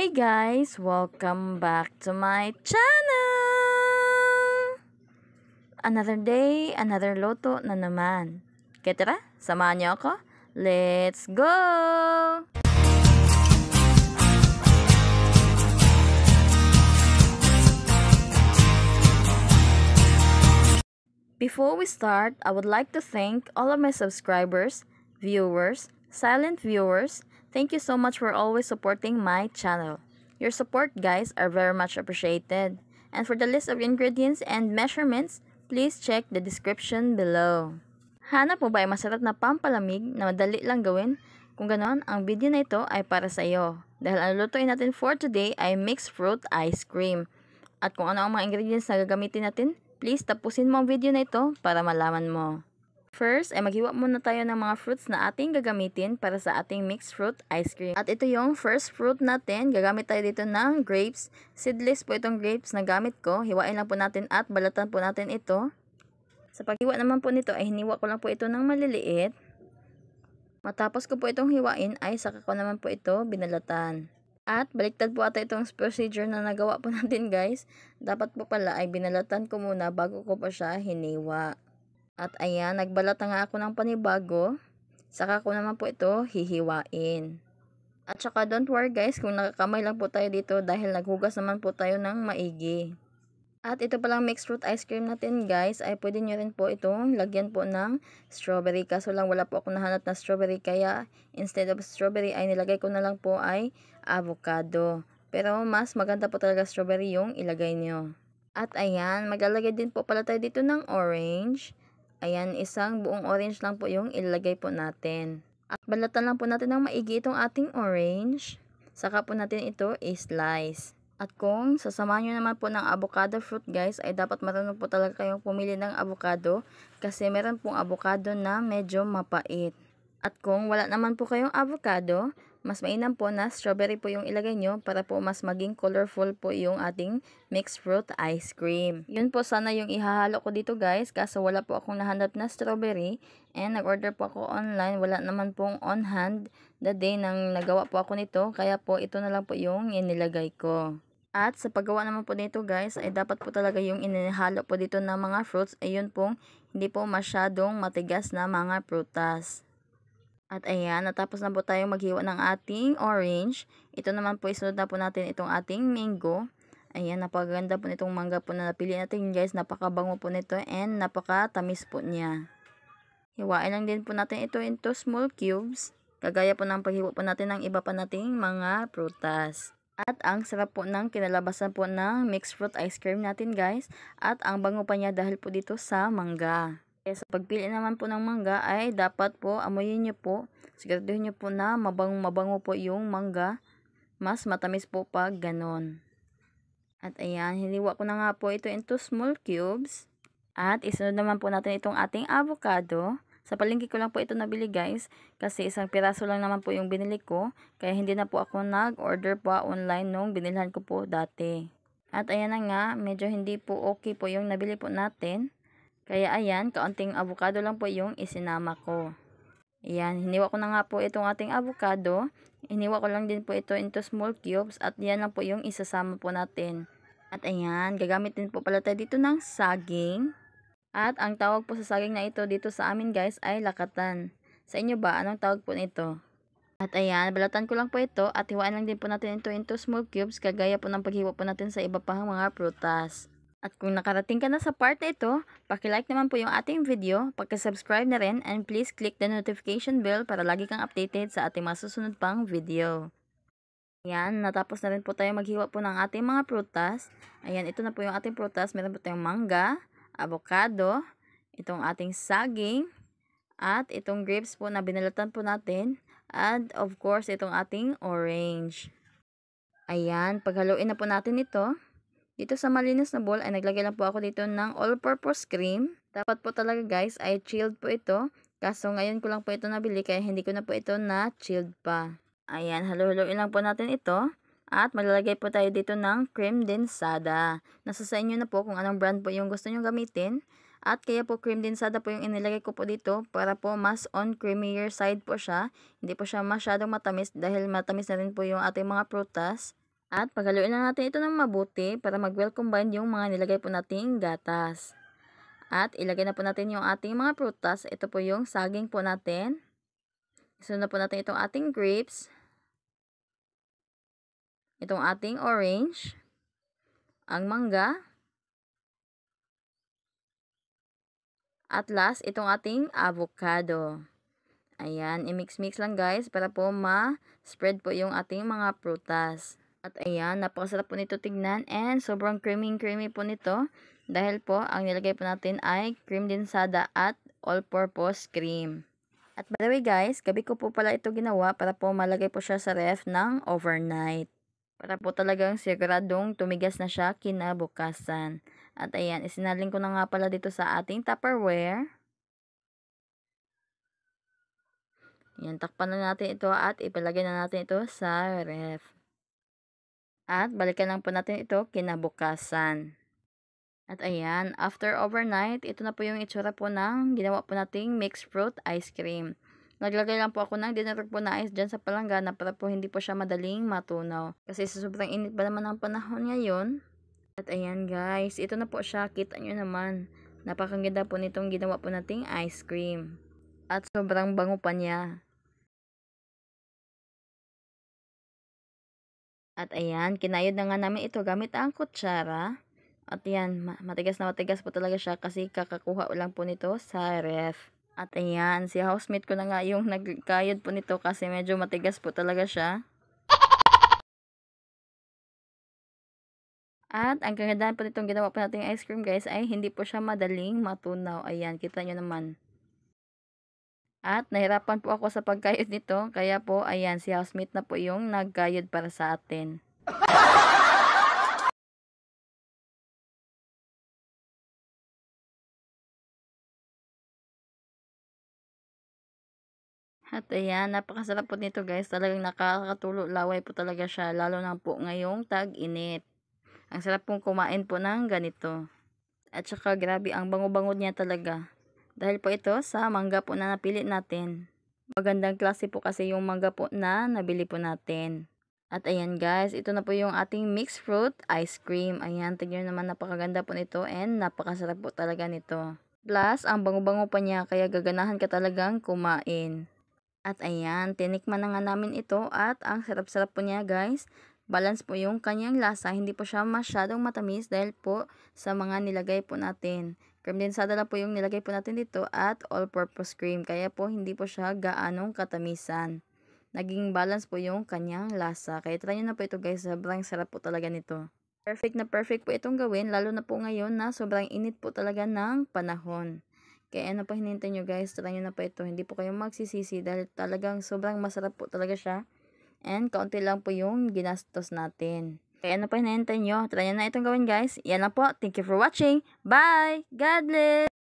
Hey guys, welcome back to my channel! Another day, another loto na naman. Ketara, samahan niyo ako? Let's go! Before we start, I would like to thank all of my subscribers, viewers, silent viewers, Thank you so much for always supporting my channel. Your support guys are very much appreciated. And for the list of ingredients and measurements, please check the description below. Hanap mo ba ay masarap na pampalamig na madali lang gawin? Kung ganon, ang video na ito ay para sa iyo. Dahil ang lutuin natin for today ay mixed fruit ice cream. At kung ano ang mga ingredients na gagamitin natin, please tapusin mo ang video na ito para malaman mo. First, ay maghiwa muna tayo ng mga fruits na ating gagamitin para sa ating mixed fruit ice cream. At ito yung first fruit natin. Gagamit tayo dito ng grapes. Seedless po itong grapes na gamit ko. Hiwain lang po natin at balatan po natin ito. Sa paghiwa naman po nito ay hiniwa ko lang po ito ng maliliit. Matapos ko po itong hiwain ay saka ko naman po ito binalatan. At baliktad po ata itong procedure na nagawa po natin guys. Dapat po pala ay binalatan ko muna bago ko pa siya hiniwa. At ayan, nagbalat na nga ako ng panibago. Saka ko naman po ito hihiwain. At saka don't worry guys kung nakakamay lang po tayo dito dahil naghugas naman po tayo ng maigi. At ito palang mixed fruit ice cream natin guys ay pwede nyo rin po itong lagyan po ng strawberry. Kaso lang wala po ako nahanap na strawberry kaya instead of strawberry ay nilagay ko na lang po ay avocado. Pero mas maganda po talaga strawberry yung ilagay nyo. At ayan, maglalagay din po pala tayo dito ng orange. Ayan, isang buong orange lang po yung ilagay po natin. At balatan lang po natin ng maigi itong ating orange. Saka po natin ito i-slice. At kung sasamahan nyo naman po ng avocado fruit guys, ay dapat marunong po talaga kayong pumili ng avocado kasi meron pong avocado na medyo mapait. At kung wala naman po kayong avocado, mas mainam po na strawberry po yung ilagay nyo para po mas maging colorful po yung ating mixed fruit ice cream. Yun po sana yung ihahalo ko dito guys kasi wala po akong nahanap na strawberry and nag-order po ako online. Wala naman pong on hand the day nang nagawa po ako nito kaya po ito na lang po yung inilagay ko. At sa paggawa naman po nito guys, ay dapat po talaga yung inihalo po dito ng mga fruits ay yun pong hindi po masyadong matigas na mga prutas. At ayan, natapos na po tayo maghiwa ng ating orange. Ito naman po, isunod na po natin itong ating mango. Ayan, napaganda po nitong mangga po na napili natin guys. Napakabango po nito and napakatamis po niya. Hiwain lang din po natin ito into small cubes. Kagaya po ng paghiwa po natin ng iba pa nating mga prutas. At ang sarap po ng kinalabasan po ng mixed fruit ice cream natin guys. At ang bango pa niya dahil po dito sa mangga. Sa pagpili naman po ng mangga ay dapat po amuyin nyo po. Siguraduhin nyo po na mabang mabango po yung mangga. Mas matamis po pag ganon. At ayan, hiliwa ko na nga po ito into small cubes. At isunod naman po natin itong ating avocado. Sa palengke ko lang po ito nabili guys kasi isang piraso lang naman po yung binili ko kaya hindi na po ako nag-order pa online nung binilhan ko po dati. At ayan na nga, medyo hindi po okay po yung nabili po natin. Kaya ayan, kaunting avocado lang po yung isinama ko. Ayan, hiniwa ko na nga po itong ating avocado. Hiniwa ko lang din po ito into small cubes at yan lang po yung isasama po natin. At ayan, gagamit din po pala tayo dito ng saging. At ang tawag po sa saging na ito dito sa amin guys ay lakatan. Sa inyo ba, anong tawag po nito? At ayan, balatan ko lang po ito at hiwain lang din po natin ito into small cubes kagaya po ng paghiwa po natin sa iba pang mga prutas. At kung nakarating ka na sa part na ito, pakilike naman po yung ating video, pakisubscribe na rin, and please click the notification bell para lagi kang updated sa ating mga susunod pang video. Ayan, natapos na rin po tayo maghiwa po ng ating mga prutas. Ayan, ito na po yung ating prutas. Meron po tayong mangga, avocado, itong ating saging, at itong grapes po na binalatan po natin. And of course, itong ating orange. Ayan, paghaluin na po natin ito. Dito sa malinis na bowl ay naglagay lang po ako dito ng all-purpose cream. Dapat po talaga guys ay chilled po ito. Kaso ngayon ko lang po ito nabili kaya hindi ko na po ito na chilled pa. Ayan, halo-haloin lang po natin ito. At maglalagay po tayo dito ng cream densada. Nasa sa inyo na po kung anong brand po yung gusto nyo gamitin. At kaya po cream densada po yung inilagay ko po dito para po mas on creamier side po siya. Hindi po siya masyadong matamis dahil matamis na rin po yung ating mga prutas. At paghaluin na natin ito ng mabuti para mag-well combine yung mga nilagay po nating gatas. At ilagay na po natin yung ating mga prutas. Ito po yung saging po natin. Isunod na po natin itong ating grapes. Itong ating orange. Ang mangga. At last, itong ating avocado. Ayan, i-mix-mix lang guys para po ma-spread po yung ating mga prutas. At ayan, napakasarap po nito tignan and sobrang creamy-creamy po nito. Dahil po, ang nilagay po natin ay cream dinsada at all-purpose cream. At by the way guys, gabi ko po pala ito ginawa para po malagay po siya sa ref ng overnight. Para po talagang siguradong tumigas na siya kinabukasan. At ayan, isinaling ko na nga pala dito sa ating Tupperware. Ayan, takpan na natin ito at ipalagay na natin ito sa ref. At balikan lang po natin ito kinabukasan. At ayan, after overnight, ito na po yung itsura po ng ginawa po nating mixed fruit ice cream. Naglagay lang po ako ng dinarog po na ice dyan sa palanggana para po hindi po siya madaling matunaw. Kasi sa sobrang init pa naman ang panahon ngayon. At ayan guys, ito na po siya. Kita nyo naman. Napakaganda po nitong ginawa po nating ice cream. At sobrang bango pa niya. At ayan, kinayod na nga namin ito gamit ang kutsara. At ayan, matigas na matigas po talaga siya kasi kakakuha lang po nito sa ref. At ayan, si housemate ko na nga yung nagkayod po nito kasi medyo matigas po talaga siya. At ang kagandahan po nitong ginawa po natin yung ice cream guys ay hindi po siya madaling matunaw. Ayan, kita nyo naman. At nahirapan po ako sa pagkayod nito. Kaya po, ayan, si housemate na po yung nagkayod para sa atin. At ayan, napakasarap po nito guys. Talagang nakakatulo laway po talaga siya. Lalo na po ngayong tag-init. Ang sarap pong kumain po ng ganito. At saka grabe, ang bango-bango niya talaga. Dahil po ito sa mangga po na napili natin. Magandang klase po kasi yung mangga po na nabili po natin. At ayan guys, ito na po yung ating mixed fruit ice cream. Ayan, tignan naman napakaganda po nito and napakasarap po talaga nito. Plus, ang bango-bango pa niya kaya gaganahan ka talagang kumain. At ayan, tinikman na nga namin ito at ang sarap-sarap po niya guys. Balance po yung kanyang lasa, hindi po siya masyadong matamis dahil po sa mga nilagay po natin. Condensada na po yung nilagay po natin dito at all-purpose cream. Kaya po hindi po siya gaanong katamisan. Naging balance po yung kanyang lasa. Kaya try nyo na po ito guys. Sobrang sarap po talaga nito. Perfect na perfect po itong gawin. Lalo na po ngayon na sobrang init po talaga ng panahon. Kaya ano po hinintay nyo guys. Try nyo na po ito. Hindi po kayo magsisisi dahil talagang sobrang masarap po talaga siya. And kaunti lang po yung ginastos natin. Kaya eh, ano pa hinahintay nyo? Try nyo na itong gawin guys. Yan lang po. Thank you for watching. Bye! God bless!